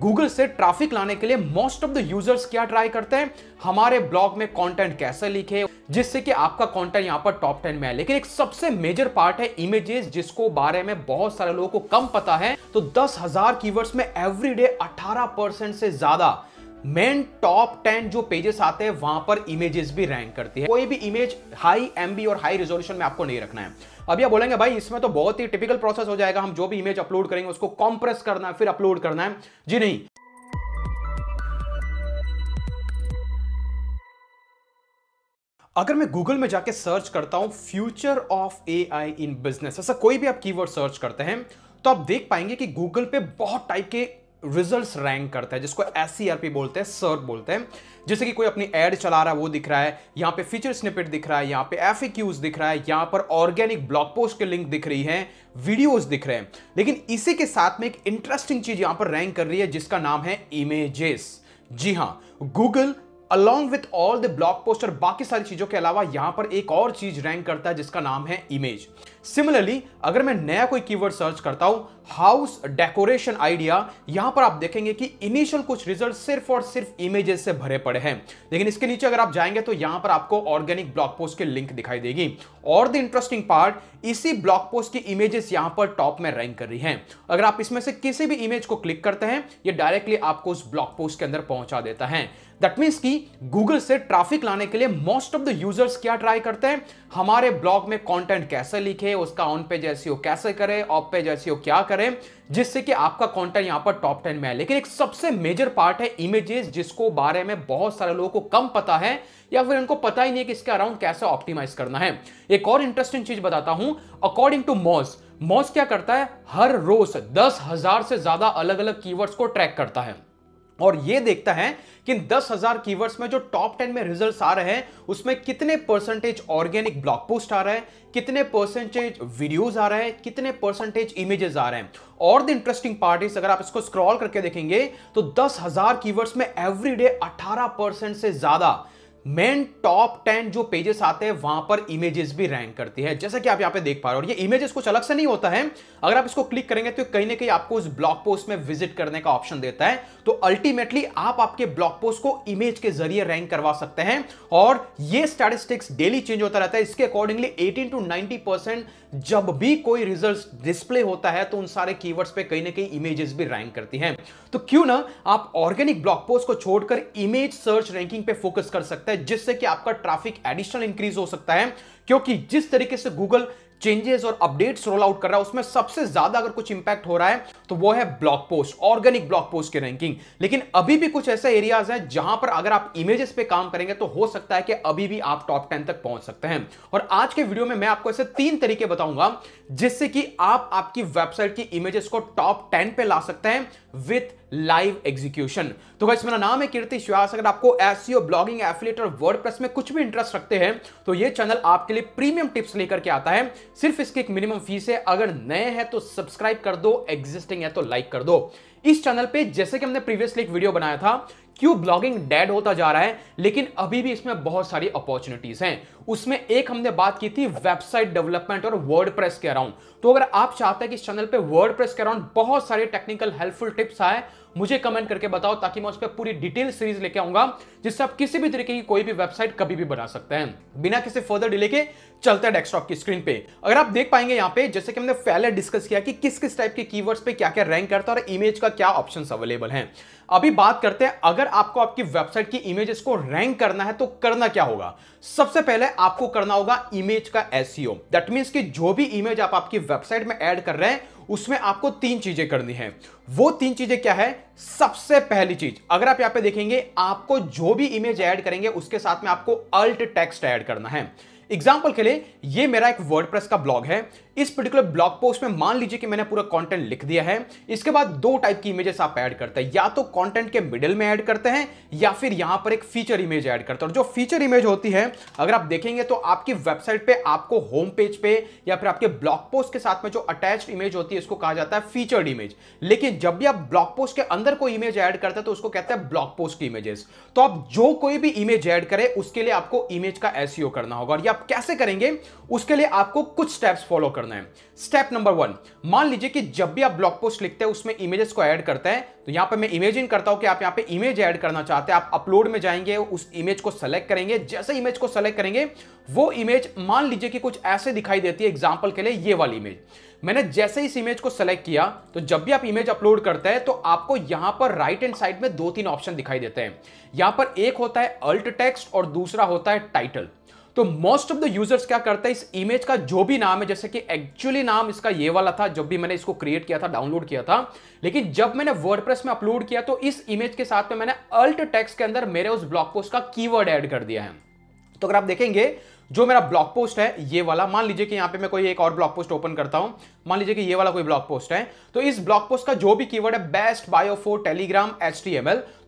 Google से traffic लाने के लिए मोस्ट ऑफ द यूजर्स क्या ट्राई करते हैं हमारे ब्लॉग में कंटेंट कैसे लिखे जिससे कि आपका कंटेंट यहां पर टॉप टेन में है लेकिन एक सबसे मेजर पार्ट है इमेजेस जिसको बारे में बहुत सारे लोगों को कम पता है तो दस हजार कीवर्ड्स में एवरी डे अठारह परसेंट से ज्यादा मेन टॉप टेन जो पेजेस आते हैं वहां पर इमेजेस भी रैंक करती है कोई भी इमेज हाई एमबी और हाई रिजोल्यूशन में आपको नहीं रखना है अभी आप बोलेंगे भाई इसमें तो बहुत ही टिपिकल प्रोसेस हो जाएगा हम जो भी इमेज अपलोड करेंगे उसको कॉम्प्रेस करना है फिर अपलोड करना है जी नहीं अगर मैं गूगल में जाके सर्च करता हूं future of A I in business ऐसा कोई भी आप कीवर्ड सर्च करते हैं तो आप देख पाएंगे कि गूगल पे बहुत टाइप के रिजल्ट्स रैंक करता है जिसको एस बोलते हैं सर्व e बोलते हैं जैसे कि कोई अपनी एड चला रहा है वो दिख रहा है यहाँ पे फीचर स्निपेट दिख रहा है यहाँ पे एफ दिख रहा है यहाँ पर ऑर्गेनिक ब्लॉग पोस्ट के लिंक दिख रही है वीडियोज दिख रहे हैं लेकिन इसी के साथ में एक इंटरेस्टिंग चीज यहाँ पर रैंक कर रही है जिसका नाम है इमेजेस जी हाँ Google along with all the blog poster बाकी सारी चीजों के अलावा यहां पर एक और चीज रैंक करता है जिसका नाम है इमेज सिमिलरली अगर मैं नया कोई कीवर्ड सर्च करता हूं हाउस डेकोरेशन आइडिया यहां पर आप देखेंगे कि इनिशियल कुछ रिजल्ट सिर्फ और सिर्फ इमेजेस से भरे पड़े हैं लेकिन इसके नीचे अगर आप जाएंगे तो यहां पर आपको ऑर्गेनिक ब्लॉग पोस्ट के लिंक दिखाई देगी और द इंटरेस्टिंग पार्ट इसी ब्लॉग पोस्ट की इमेजेस यहां पर टॉप में रैंक कर रही हैं अगर आप इसमें से किसी भी इमेज को क्लिक करते हैं ये डायरेक्टली आपको उस ब्लॉग पोस्ट के अंदर पहुंचा देता है दैट मीन्स कि गूगल से ट्रैफिक लाने के लिए मोस्ट ऑफ द यूजर्स क्या ट्राई करते हैं हमारे ब्लॉग में कंटेंट कैसे लिखे उसका ऑन पेज हो कैसे करें ऑफ पेज हो क्या करें जिससे कि आपका कंटेंट यहां पर टॉप टेन में है लेकिन एक सबसे मेजर पार्ट है इमेजेस जिसको बारे में बहुत सारे लोगों को कम पता है या फिर उनको पता ही नहीं है कि इसके अराउंड कैसे ऑप्टिमाइज करना है एक और इंटरेस्टिंग चीज बताता हूं अकॉर्डिंग टू मॉस मॉस क्या करता है हर रोज दस हजार से ज्यादा अलग अलग कीवर्ड्स को ट्रैक करता है और ये देखता है कि दस हजार कीवर्ड्स में जो टॉप टेन में रिजल्ट्स आ रहे हैं उसमें कितने परसेंटेज ऑर्गेनिक ब्लॉग पोस्ट आ रहा है कितने परसेंटेज वीडियोस आ रहे हैं कितने परसेंटेज इमेजेस आ रहे हैं और द इंटरेस्टिंग पार्ट इज अगर आप इसको स्क्रॉल करके देखेंगे तो दस हजार कीवर्ड्स में एवरी डे अठारह परसेंट से ज्यादा मेन टॉप टेन जो पेजेस आते हैं वहां पर इमेजेस भी रैंक करती है जैसा कि आप यहां पे देख पा रहे हो ये इमेजेस कुछ अलग से नहीं होता है अगर आप इसको क्लिक करेंगे तो कहीं ना कहीं आपको उस ब्लॉग पोस्ट में विजिट करने का ऑप्शन देता है तो अल्टीमेटली आप आपके ब्लॉग पोस्ट को इमेज के जरिए रैंक करवा सकते हैं और ये स्टैटिस्टिक्स डेली चेंज होता रहता है इसके अकॉर्डिंगली एटीन टू नाइनटी जब भी कोई रिजल्ट डिस्प्ले होता है तो उन सारे कीवर्ड्स पे कहीं ना कहीं इमेजेस भी रैंक करती हैं तो क्यों ना आप ऑर्गेनिक ब्लॉग पोस्ट को छोड़कर इमेज सर्च रैंकिंग पे फोकस कर सकते हैं सकता है जिससे कि आपका ट्रैफिक एडिशनल इंक्रीज हो सकता है क्योंकि जिस तरीके से गूगल चेंजेस और अपडेट्स रोल आउट कर रहा है उसमें सबसे ज्यादा अगर कुछ इंपैक्ट हो रहा है तो वो है blog post organic blog post की रैंकिंग लेकिन अभी भी कुछ ऐसे एरियाज हैं जहां पर अगर आप इमेजेस पे काम करेंगे तो हो सकता है कि अभी भी आप टॉप टेन तक पहुंच सकते हैं और आज के वीडियो में मैं आपको ऐसे तीन तरीके बताऊंगा जिससे कि आप आपकी वेबसाइट की इमेजेस को टॉप टेन पे ला सकते हैं विथ लाइव एग्जीक्यूशन तो गाइस मेरा नाम है कीर्ति श्वास अगर आपको एसईओ ब्लॉगिंग एफिलेट और वर्डप्रेस में कुछ भी इंटरेस्ट रखते हैं तो ये चैनल आपके लिए प्रीमियम टिप्स लेकर के आता है सिर्फ इसके एक मिनिमम फीस है अगर नए हैं तो सब्सक्राइब कर दो एग्जिस्टिंग है तो लाइक कर दो इस चैनल पे जैसे कि हमने प्रीवियसली एक वीडियो बनाया था क्यों ब्लॉगिंग डेड होता जा रहा है लेकिन अभी भी इसमें बहुत सारी अपॉर्चुनिटीज हैं उसमें एक हमने बात की थी वेबसाइट डेवलपमेंट और वर्ड प्रेस के अराउंड तो अगर आप चाहते हैं कि इस चैनल पे वर्ड प्रेस के अराउंड बहुत सारे टेक्निकल हेल्पफुल टिप्स आए मुझे कमेंट करके बताओ ताकि मैं उस पर पूरी डिटेल सीरीज लेके आऊंगा जिससे आप किसी भी तरीके की कोई भी वेबसाइट कभी भी बना सकते हैं बिना किसी फर्दर डिले के चलते हैं डेस्कटॉप की स्क्रीन पे अगर आप देख पाएंगे यहाँ पे जैसे कि हमने पहले डिस्कस किया कि किस किस टाइप के कीवर्ड्स पे क्या क्या रैंक करता है और इमेज का क्या ऑप्शन अवेलेबल है अभी बात करते हैं अगर आपको आपकी वेबसाइट की इमेजेस को रैंक करना है तो करना क्या होगा सबसे पहले आपको करना होगा इमेज का एसईओ दैट मींस कि जो भी इमेज आप आपकी वेबसाइट में ऐड कर रहे हैं उसमें आपको तीन चीजें करनी है वो तीन चीजें क्या है सबसे पहली चीज अगर आप यहां पे देखेंगे आपको जो भी इमेज ऐड करेंगे उसके साथ में आपको अल्ट टेक्स्ट ऐड करना है एग्जाम्पल के लिए ये मेरा एक वर्ड का ब्लॉग है इस पर्टिकुलर ब्लॉग पोस्ट में मान लीजिए कि मैंने पूरा कंटेंट लिख दिया है इसके बाद दो टाइप की इमेजेस आप ऐड करते हैं या तो कंटेंट के मिडिल में ऐड करते हैं या फिर यहां पर एक फीचर इमेज ऐड करते हैं और जो फीचर इमेज होती है अगर आप देखेंगे तो आपकी वेबसाइट पे आपको होम पेज पे या फिर आपके ब्लॉग पोस्ट के साथ में जो अटैच इमेज होती है इसको कहा जाता है फीचर्ड इमेज लेकिन जब भी आप ब्लॉग पोस्ट के अंदर कोई इमेज ऐड करते हैं तो उसको कहते हैं ब्लॉग पोस्ट की इमेजेस तो आप जो कोई भी इमेज ऐड करें उसके लिए आपको इमेज का एसईओ e करना होगा और या कैसे करेंगे उसके लिए आपको कुछ स्टेप्स फॉलो करना है स्टेप नंबर वन मान लीजिए कि जब भी आप ब्लॉग पोस्ट लिखते हैं उसमें इमेजेस को ऐड करते हैं तो यहां पर मैं इमेजिन करता हूं कि आप यहां पे इमेज ऐड करना चाहते हैं आप अपलोड में जाएंगे उस इमेज को सेलेक्ट करेंगे जैसे इमेज को सेलेक्ट करेंगे वो इमेज मान लीजिए कि कुछ ऐसे दिखाई देती है एग्जाम्पल के लिए ये वाली इमेज मैंने जैसे इस इमेज को सेलेक्ट किया तो जब भी आप इमेज अपलोड करते हैं तो आपको यहां पर राइट एंड साइड में दो तीन ऑप्शन दिखाई देते हैं यहां पर एक होता है अल्ट टेक्स्ट और दूसरा होता है टाइटल तो मोस्ट ऑफ द यूजर्स क्या करते हैं इस इमेज का जो भी नाम है जैसे कि एक्चुअली नाम इसका ये वाला था जब भी मैंने इसको क्रिएट किया था डाउनलोड किया था लेकिन जब मैंने वर्डप्रेस में अपलोड किया तो इस इमेज के साथ में मैंने अल्ट टेक्स के अंदर मेरे उस ब्लॉग पोस्ट का कीवर्ड ऐड कर दिया है तो अगर आप देखेंगे जो मेरा ब्लॉग पोस्ट है ये वाला मान लीजिए कि यहां पे मैं कोई एक और ब्लॉग पोस्ट ओपन करता हूं मान लीजिए कि ये वाला कोई ब्लॉग पोस्ट है तो इस ब्लॉग पोस्ट का जो भी कीवर्ड है best bio for Telegram H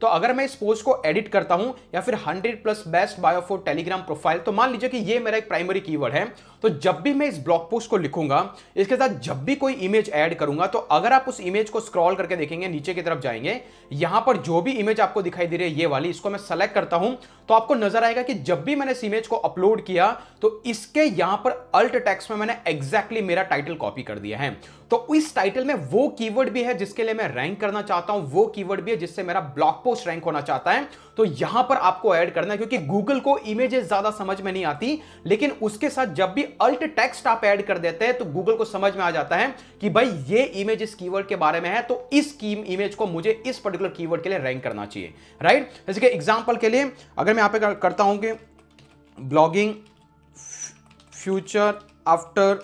तो अगर मैं इस पोस्ट को एडिट करता हूं या फिर 100 plus best bio for Telegram profile तो मान लीजिए कि ये मेरा एक प्राइमरी कीवर्ड है तो जब भी मैं इस ब्लॉग पोस्ट को लिखूंगा इसके साथ जब भी कोई इमेज ऐड करूंगा तो अगर आप उस इमेज को स्क्रॉल करके देखेंगे नीचे की तरफ जाएंगे यहां पर जो भी इमेज आपको दिखाई दे रही है ये वाली इसको मैं सेलेक्ट करता हूं तो आपको नजर आएगा कि जब भी मैंने इस इमेज को अपलोड किया तो इसके यहां पर अल्ट टेक्स में मैंने एग्जैक्टली exactly मेरा टाइटल कॉपी कर दिया दिया है तो इस टाइटल में वो कीवर्ड भी है जिसके लिए मैं रैंक करना चाहता हूं वो कीवर्ड भी है जिससे मेरा ब्लॉग पोस्ट रैंक होना चाहता है तो यहां पर आपको ऐड करना है क्योंकि गूगल को इमेजेस ज्यादा समझ में नहीं आती लेकिन उसके साथ जब भी अल्ट टेक्स्ट आप ऐड कर देते हैं तो गूगल को समझ में आ जाता है कि भाई ये इमेज इस कीवर्ड के बारे में है तो इस इमेज को मुझे इस पर्टिकुलर कीवर्ड के लिए रैंक करना चाहिए राइट जैसे कि एग्जाम्पल के लिए अगर मैं यहां पर करता हूं कि blogging future after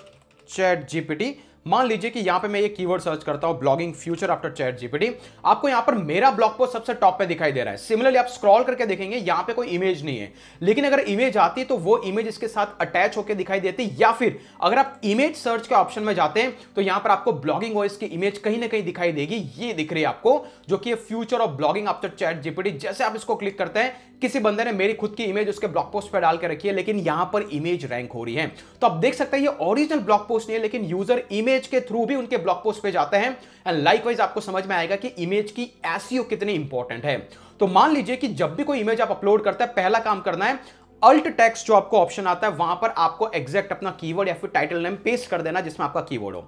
chat GPT मान लीजिए कि यहां पे मैं ये कीवर्ड सर्च करता हूं blogging future after chat GPT आपको यहां पर मेरा ब्लॉग पोस्ट सबसे टॉप पे दिखाई दे रहा है सिमिलरली आप स्क्रॉल करके देखेंगे यहां पे कोई इमेज नहीं है लेकिन अगर इमेज आती तो वो इमेज इसके साथ अटैच होकर दिखाई देती या फिर अगर आप इमेज सर्च के ऑप्शन में जाते हैं तो यहां पर आपको ब्लॉगिंग वॉइस की इमेज कहीं ना कहीं दिखाई देगी ये दिख रही है आपको जो कि future of blogging after chat GPT जैसे आप इसको क्लिक करते हैं किसी बंदे ने मेरी खुद की इमेज उसके ब्लॉग पोस्ट पर डाल के रखी है लेकिन यहां पर इमेज रैंक हो रही है तो आप देख सकते हैं ये ओरिजिनल ब्लॉग पोस्ट नहीं है लेकिन यूजर इमेज इमेज के थ्रू भी उनके ब्लॉग पोस्ट पे जाते हैं एंड लाइकवाइज आपको समझ में आएगा कि इमेज की ऐसी e कितनी इंपॉर्टेंट है तो मान लीजिए कि जब भी कोई इमेज आप अपलोड करते हैं पहला काम करना है अल्ट टेक्स्ट जो आपको ऑप्शन आता है वहां पर आपको एग्जैक्ट अपना कीवर्ड या फिर टाइटल नेम पेस्ट कर देना जिसमें आपका कीवर्ड हो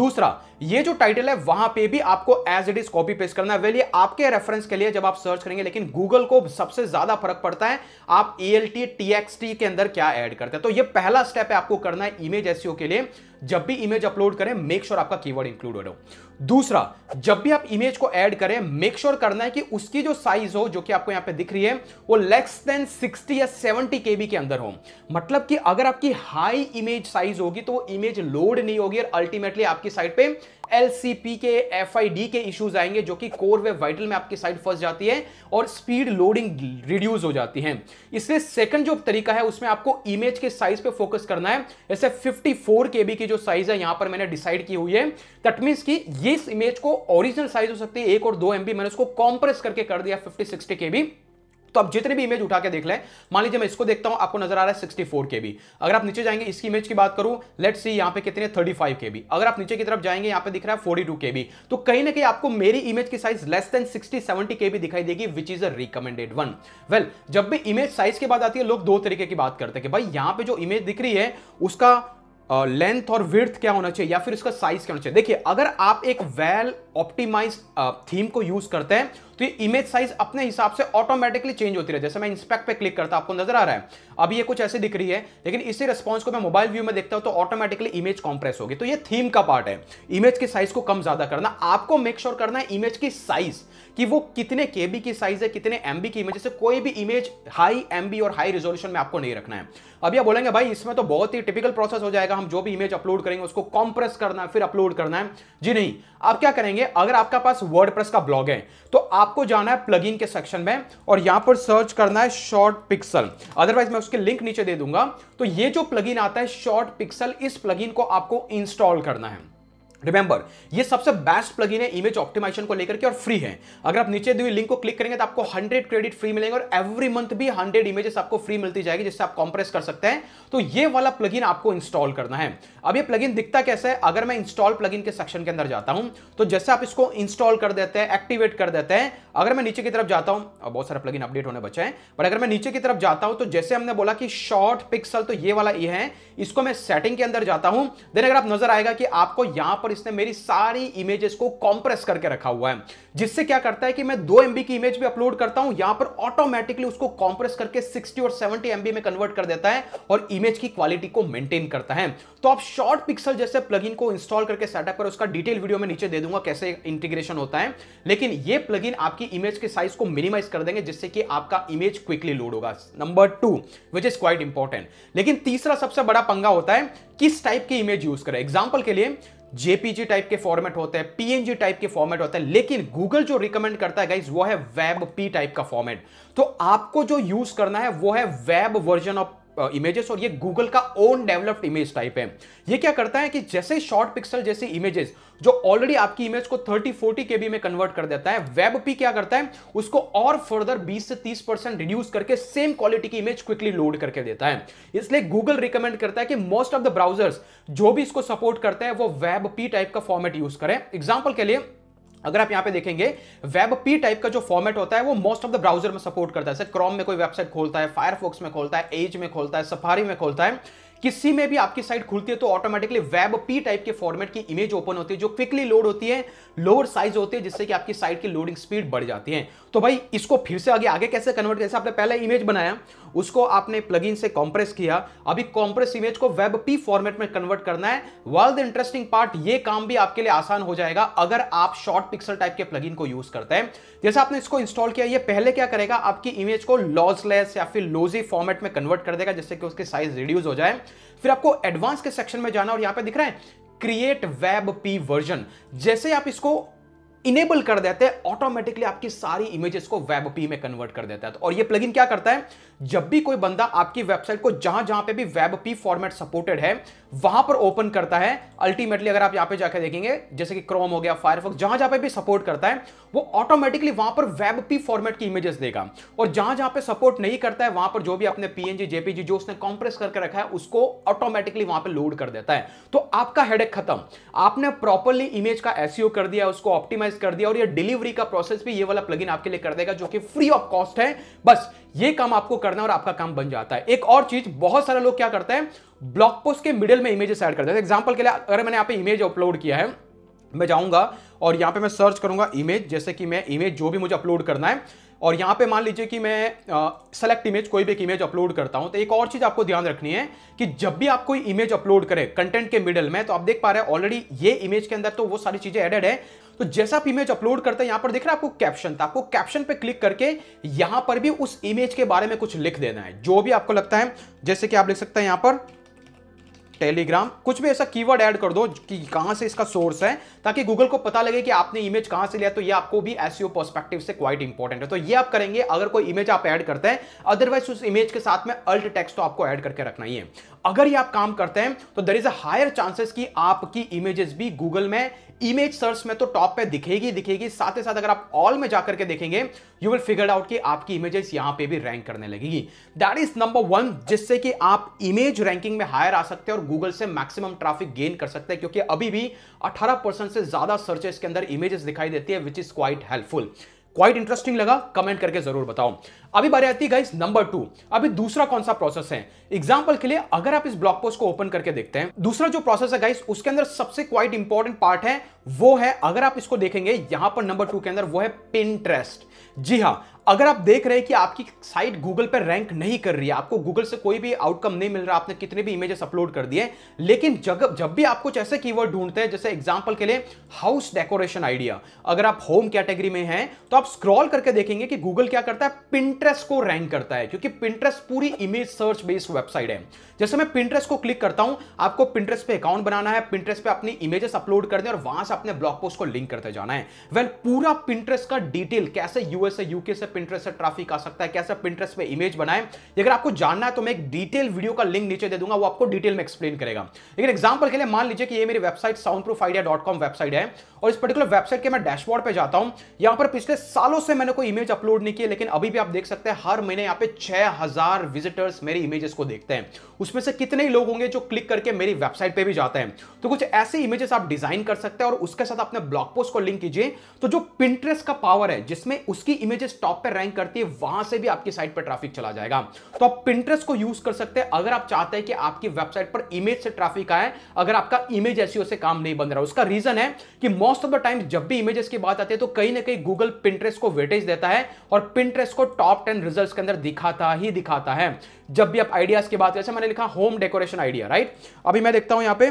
दूसरा ये जो टाइटल है वहां पे भी आपको as it is copy paste करना है वेल ये आपके रेफरेंस के लिए जब आप सर्च करेंगे लेकिन गूगल को सबसे ज्यादा फर्क पड़ता है आप ए एल के अंदर क्या एड करते हैं तो ये पहला स्टेप है आपको करना है इमेज एसईओ e के लिए जब भी इमेज अपलोड करें मेक श्योर आपका कीवर्ड इंक्लूड हो रहा दूसरा जब भी आप इमेज को ऐड करें मेक श्योर करना है कि उसकी जो साइज हो जो कि आपको यहां पे दिख रही है वो लेस देन 60 या 70 केबी के अंदर हो मतलब कि अगर आपकी हाई इमेज साइज होगी तो वो इमेज लोड नहीं होगी और अल्टीमेटली आपकी साइट पे पी के डी के इश्यूज आएंगे जो कि कोर वे वाइटल में आपकी साइड फंस जाती है और स्पीड लोडिंग रिड्यूस हो जाती है इसलिए सेकंड जो तरीका है उसमें आपको इमेज के साइज पे फोकस करना है जैसे 54 केबी की जो साइज है यहां पर मैंने डिसाइड की हुई है दैट मीन्स कि ये इमेज को ओरिजिनल साइज हो सकती है एक और दो एम मैंने उसको कॉम्प्रेस करके कर दिया फिफ्टी सिक्सटी केबी तो आप जितने भी इमेज उठा के देख लें मान लीजिए मैं इसको देखता हूं आपको नजर आ रहा है सिक्सटी फोर के बी अगर आप नीचे जाएंगे इसकी इमेज की बात करूं लेट सी यहां पे कितने थर्टी फाइव के बी अगर आप नीचे की तरफ जाएंगे यहां पे दिख रहा है फोर्टी टू के बी तो कहीं ना कहीं आपको मेरी इमेज की size less than sixty seventy K B दिखाई देगी which is a recommended one well जब भी इमेज साइज की बात आती है लोग दो तरीके की बात करते हैं कि भाई यहां पर जो इमेज दिख रही है उसका लेंथ और विर्थ क्या होना चाहिए या फिर उसका साइज क्या होना चाहिए देखिए अगर आप एक वेल ऑप्टिमाइज थीम को यूज करते हैं तो ये इमेज साइज अपने हिसाब से ऑटोमेटिकली चेंज होती है जैसे मैं इंस्पेक्ट पे क्लिक करता आपको नजर आ रहा है अभी ये कुछ ऐसे दिख रही है लेकिन इसी रिस्पॉन्स को मैं मोबाइल व्यू में देखता हूं तो ऑटोमेटिकली इमेज कॉम्प्रेस होगी तो ये थीम का पार्ट है इमेज की साइज को कम ज्यादा करना आपको मेक श्योर sure करना है इमेज की साइज कि वो कितने के की साइज है कितने एम की इमेज से कोई भी इमेज हाई एम और हाई रिजोल्यूशन में आपको नहीं रखना है अब यह बोलेंगे भाई इसमें तो बहुत ही टिपिकल प्रोसेस हो जाएगा हम जो भी इमेज अपलोड करेंगे उसको कॉम्प्रेस करना है फिर अपलोड करना है जी नहीं आप क्या करेंगे अगर आपका पास वर्ड का ब्लॉग है तो आप आपको जाना है प्लग के सेक्शन में और यहां पर सर्च करना है शॉर्ट पिक्सल अदरवाइज मैं उसके लिंक नीचे दे दूंगा तो ये जो प्लगइन आता है शॉर्ट पिक्सल इस प्लगइन को आपको इंस्टॉल करना है रिमेंबर ये सबसे बेस्ट प्लगइन है इमेज ऑप्टिमाइजेशन को लेकर के और फ्री है अगर आप नीचे दी लिंक को क्लिक करेंगे तो आपको 100 क्रेडिट फ्री मिलेंगे और एवरी मंथ भी 100 इमेजेस आपको फ्री मिलती जाएगी जिससे आप कॉम्प्रेस कर सकते हैं तो ये वाला प्लगइन आपको इंस्टॉल करना है अब ये प्लगइन दिखता कैसे है अगर मैं इंस्टॉल प्लग के सेक्शन के अंदर जाता हूं तो जैसे आप इसको इंस्टॉल कर देते हैं एक्टिवेट कर देते हैं अगर मैं नीचे की तरफ जाता हूं और बहुत सारे प्लग अपडेट होने बचे हैं बट अगर मैं नीचे की तरफ जाता हूं तो जैसे हमने बोला कि शॉर्ट पिक्सल तो ये वाला ये है इसको मैं सेटिंग के अंदर जाता हूं देन अगर आप नजर आएगा कि आपको यहां पर इसने मेरी सारी इमेजेस को कॉम्प्रेस करके रखा हुआ है जिससे क्या करता है कि मैं दो एमबी की इमेज भी अपलोड करता हूं यहां पर ऑटोमेटिकली उसको कॉम्प्रेस करके 60 और 70 एमबी में कन्वर्ट कर देता है और इमेज की क्वालिटी को मेंटेन करता है तो आप शॉर्ट पिक्सल जैसे प्लग को इंस्टॉल करके सेटअप कर उसका डिटेल वीडियो में नीचे दे दूंगा कैसे इंटीग्रेशन होता है लेकिन ये प्लग आपकी इमेज के साइज को मिनिमाइज कर देंगे जिससे कि आपका इमेज क्विकली लोड होगा number two which is quite important लेकिन तीसरा सबसे बड़ा पंगा होता है किस टाइप की इमेज यूज करें एग्जाम्पल के लिए जेपीजी टाइप के फॉर्मेट होते हैं पीएनजी टाइप के फॉर्मेट होते हैं लेकिन गूगल जो रिकमेंड करता है गाइज वो है वेब पी टाइप का फॉर्मेट तो आपको जो यूज करना है वो है वेब वर्जन ऑफ इमेजेस और ये गूगल का ओन डेवलप्ड इमेज टाइप है ये क्या करता है कि जैसे शॉर्ट पिक्सल जैसे इमेजेस जो ऑलरेडी आपकी इमेज को 30 40 के बी में कन्वर्ट कर देता है वेब पी क्या करता है उसको और फर्दर 20 से 30 परसेंट रिड्यूस करके सेम क्वालिटी की इमेज क्विकली लोड करके देता है इसलिए गूगल रिकमेंड करता है कि मोस्ट ऑफ द ब्राउजर्स जो भी इसको सपोर्ट करते हैं वो वेब पी टाइप का फॉर्मेट यूज करें एग्जाम्पल के लिए अगर आप यहां पे देखेंगे वेब पी टाइप का जो फॉर्मेट होता है वो मोस्ट ऑफ द ब्राउजर में सपोर्ट करता है जैसे क्रोम में कोई वेबसाइट खोलता है फायरफॉक्स में खोलता है एज में खोलता है सफारी में खोलता है किसी में भी आपकी साइट खुलती है तो ऑटोमेटिकली वेब पी टाइप के फॉर्मेट की इमेज ओपन होती है जो क्विकली लोड होती है लोअर साइज होती है जिससे कि आपकी साइट की लोडिंग स्पीड बढ़ जाती है तो भाई इसको फिर से आगे आगे कैसे कन्वर्ट जैसे आपने पहले इमेज बनाया उसको आपने प्लगइन से कॉम्प्रेस किया अभी कॉम्प्रेस इमेज को वेब पी फॉर्मेट में कन्वर्ट करना है वाल द इंटरेस्टिंग पार्ट ये काम भी आपके लिए आसान हो जाएगा अगर आप शॉर्ट पिक्सल टाइप के प्लगइन को यूज करते हैं जैसे आपने इसको इंस्टॉल किया ये पहले क्या करेगा आपकी इमेज को लॉसलेस या फिर लोजी फॉर्मेट में कन्वर्ट कर देगा जिससे कि उसकी साइज रिड्यूज हो जाए फिर आपको एडवांस के सेक्शन में जाना और यहां पर दिख रहे हैं क्रिएट वेब पी वर्जन जैसे आप इसको इनेबल कर देता है ऑटोमेटिकली आपकी सारी इमेजेस को वेब पी में कन्वर्ट कर देता है तो और ये प्लगइन क्या करता है जब भी कोई बंदा आपकी वेबसाइट को जहां जहां पे भी वेब पी फॉर्मेट सपोर्टेड है वहां पर ओपन करता है अल्टीमेटली अगर आप यहां पे जाकर देखेंगे जैसे कि क्रोम हो गया फायरफॉक्स जहां जहां पे भी सपोर्ट करता है वो ऑटोमेटिकली वहां पर वेब पी फॉर्मेट की इमेजेस देगा और जहां जहां पे सपोर्ट नहीं करता है वहां पर जो भी अपने पीएनजी जेपीजी जो उसने कॉम्प्रेस करके रखा है उसको ऑटोमेटिकली वहां पर लोड कर देता है तो आपका हेडेक खत्म आपने प्रॉपरली इमेज का एसियो e कर दिया उसको ऑप्टिमाइज कर दिया और यह डिलीवरी का प्रोसेस भी ये वाला प्लगिन आपके लिए कर देगा जो कि फ्री ऑफ कॉस्ट है बस ये काम आपको करना है और आपका काम बन जाता है एक और चीज बहुत सारे लोग क्या करते हैं ब्लॉग पोस्ट के मिडिल में इमेजेस ऐड करते हैं एग्जाम्पल के लिए अगर मैंने यहाँ पे इमेज अपलोड किया है मैं जाऊंगा और यहाँ पे मैं सर्च करूंगा इमेज जैसे कि मैं इमेज जो भी मुझे अपलोड करना है और यहाँ पे मान लीजिए कि मैं सेलेक्ट इमेज कोई भी एक इमेज अपलोड करता हूँ तो एक और चीज़ आपको ध्यान रखनी है कि जब भी आप कोई इमेज अपलोड करें कंटेंट के मिडल में तो आप देख पा रहे हैं ऑलरेडी ये इमेज के अंदर तो वो सारी चीज़ें एडेड है तो जैसा आप इमेज अपलोड करते हैं यहां पर देख रहे हैं आपको कैप्शन था आपको कैप्शन पे क्लिक करके यहां पर भी उस इमेज के बारे में कुछ लिख देना है जो भी आपको लगता है जैसे कि आप लिख सकते हैं यहां पर टेलीग्राम कुछ भी ऐसा कीवर्ड ऐड कर दो कि कहां से इसका सोर्स है ताकि गूगल को पता लगे कि आपने इमेज कहां से लिया तो ये आपको भी एसईओ पर्सपेक्टिव e से क्वाइट इंपॉर्टेंट है तो ये आप करेंगे अगर कोई इमेज आप ऐड करते हैं अदरवाइज उस इमेज के साथ में अल्ट टेक्स्ट तो आपको ऐड करके रखना ही है अगर ये आप काम करते हैं तो there is a higher chances की आपकी इमेजेस भी गूगल में इमेज सर्च में तो टॉप पे दिखेगी दिखेगी साथ ही साथ अगर आप ऑल में जाकर के देखेंगे यू विल फिगर आउट कि आपकी इमेजेस यहां पे भी रैंक करने लगेगी दैट इज नंबर वन जिससे कि आप इमेज रैंकिंग में हायर आ सकते हैं और गूगल से मैक्सिमम ट्रैफिक गेन कर सकते हैं क्योंकि अभी भी 18% से ज्यादा सर्चेस के अंदर इमेजेस दिखाई देती है which is quite helpful quite interesting लगा कमेंट करके जरूर बताओ अभी बारी आती है नंबर टू अभी दूसरा कौन सा प्रोसेस है एग्जाम्पल के लिए अगर आप इस ब्लॉग पोस्ट को ओपन करके देखते हैं दूसरा जो प्रोसेस है गाइस उसके अंदर सबसे क्वाइट इंपॉर्टेंट पार्ट है वो है अगर आप इसको देखेंगे यहां पर नंबर टू के अंदर वो है पिंट्रेस्ट जी हाँ अगर आप देख रहे हैं कि आपकी साइट गूगल पर रैंक नहीं कर रही है आपको गूगल से कोई भी आउटकम नहीं मिल रहा आपने कितने भी इमेजेस अपलोड कर दिए लेकिन जब जब भी आप कुछ ऐसे कीवर्ड ढूंढते हैं जैसे एग्जांपल के लिए हाउस डेकोरेशन आइडिया अगर आप होम कैटेगरी में हैं तो आप स्क्रॉल करके देखेंगे कि गूगल क्या करता है पिंट पिंट्रेस्ट को रैंक करता है क्योंकि पिंट्रेस्ट पूरी इमेज सर्च बेस्ड वेबसाइट है जैसे मैं पिंट्रेस्ट को क्लिक करता हूं आपको पिंट्रेस्ट पे अकाउंट बनाना है पिंट्रेस्ट पे अपनी इमेजेस अपलोड करने और वहां से अपने ब्लॉग पोस्ट को लिंक करते जाना है वेल well, पूरा पिंट्रेस्ट का डिटेल कैसे यूएसए यूके से पिंट्रेस्ट से ट्राफिक आ सकता है कैसे पिंट्रेस्ट पे इमेज बनाए अगर आपको जानना है तो मैं एक डिटेल वीडियो का लिंक नीचे दे दूंगा वो आपको डिटेल में एक्सप्लेन करेगा लेकिन एग्जाम्पल के लिए मान लीजिए कि ये मेरी वेबसाइट साउंड प्रूफ वेबसाइट है और इस पर्टिकुलर वेबसाइट के मैं डैशबोर्ड पर जाता हूं यहां पर पिछले सालों से मैंने कोई इमेज अपलोड नहीं किया लेकिन अभी भी आप देख सकते सकते हैं हर महीने यहाँ पे 6000 विजिटर्स मेरी इमेजेस को देखते हैं उसमें से कितने ही लोग होंगे जो क्लिक करके मेरी वेबसाइट पे भी जाते हैं तो कुछ ऐसे इमेजेस आप डिजाइन कर सकते हैं और उसके साथ अपने ब्लॉग पोस्ट को लिंक कीजिए तो जो पिंट्रेस का पावर है जिसमें उसकी इमेजेस टॉप पर रैंक करती है वहां से भी आपकी साइट पर ट्रैफिक चला जाएगा तो आप पिंट्रेस को यूज कर सकते हैं अगर आप चाहते हैं कि आपकी वेबसाइट पर इमेज से ट्रैफिक आए अगर आपका इमेज ऐसी से काम नहीं बन रहा उसका रीजन है कि मोस्ट ऑफ द टाइम जब भी इमेजेस की बात आती है तो कहीं ना कहीं गूगल पिंट्रेस को वेटेज देता है और पिंट्रेस को टॉप टॉप टेन रिजल्ट के अंदर दिखाता ही दिखाता है जब भी आप आइडियाज की बात करें मैंने लिखा होम डेकोरेशन आइडिया राइट अभी मैं देखता हूं यहां पे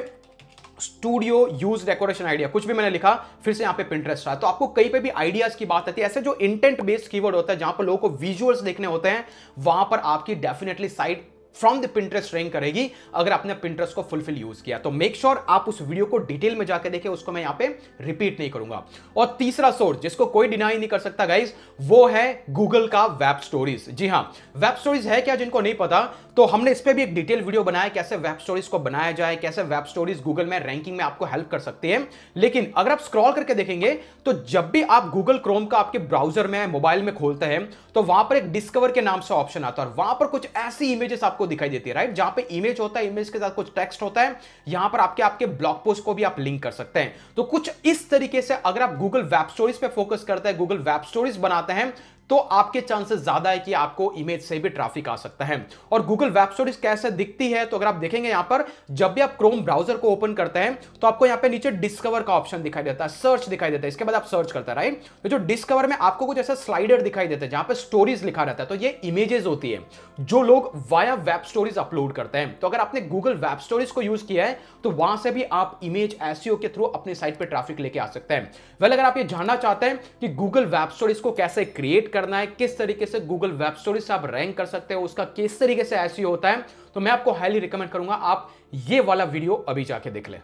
स्टूडियो यूज डेकोरेशन आइडिया कुछ भी मैंने लिखा फिर से यहां पे पिंटरेस्ट रहा तो आपको कहीं पे भी आइडियाज की बात आती है ऐसे जो इंटेंट बेस्ड कीवर्ड होता है जहां पर लोगों को विजुअल्स देखने होते हैं वहां पर आपकी definitely site from the Pinterest rank करेगी अगर आपने पिंटरेस्ट को फुलफिल यूज किया तो मेक श्योर sure आप उस वीडियो को डिटेल में जाकर देखें उसको मैं यहां पे रिपीट नहीं करूंगा और तीसरा सोर्स जिसको कोई डिनाई नहीं कर सकता गाइज वो है गूगल का वेब स्टोरीज जी हाँ वेब स्टोरीज है क्या जिनको नहीं पता तो हमने इस पर भी एक डिटेल वीडियो बनाया कैसे वेब स्टोरीज को बनाया जाए कैसे वेब स्टोरीज गूगल में रैंकिंग में आपको हेल्प कर सकते हैं लेकिन अगर आप स्क्रॉल करके देखेंगे तो जब भी आप गूगल क्रोम का आपके ब्राउजर में मोबाइल में खोलते हैं तो वहां पर एक डिस्कवर के नाम से ऑप्शन आता है और वहां पर कुछ ऐसी इमेजेस आपको दिखाई देती है राइट जहां पे इमेज होता है इमेज के साथ कुछ टेक्स्ट होता है यहां पर आपके आपके ब्लॉग पोस्ट को भी आप लिंक कर सकते हैं तो कुछ इस तरीके से अगर आप गूगल वेब स्टोरीज पे फोकस करते हैं गूगल वेब स्टोरीज बनाते हैं तो आपके चांसेस ज्यादा है कि आपको इमेज से भी ट्रैफिक आ सकता है और गूगल वेब स्टोरीज कैसे दिखती है तो अगर आप देखेंगे यहां पर जब भी आप क्रोम ब्राउजर को ओपन करते हैं तो आपको यहां पे नीचे डिस्कवर का ऑप्शन दिखाई देता है सर्च दिखाई देता है इसके बाद आप सर्च करते हैं राइट तो जो डिस्कवर में आपको कुछ ऐसा स्लाइडर दिखाई देता है जहां पर स्टोरीज लिखा रहता है तो ये इमेजेस होती है जो लोग वाया वेब स्टोरीज अपलोड करते हैं तो अगर आपने गूगल वेब स्टोरीज को यूज किया है तो वहां से भी आप इमेज एसईओ e के थ्रू अपने साइट पर ट्रैफिक लेके आ सकते हैं वेल अगर आप ये जानना चाहते हैं कि गूगल वेब स्टोरीज को कैसे क्रिएट करना है किस तरीके से गूगल वेब स्टोरी से आप रैंक कर सकते हो उसका किस तरीके से ऐसी e होता है तो मैं आपको हाईली रिकमेंड करूंगा आप ये वाला वीडियो अभी जाके देख लें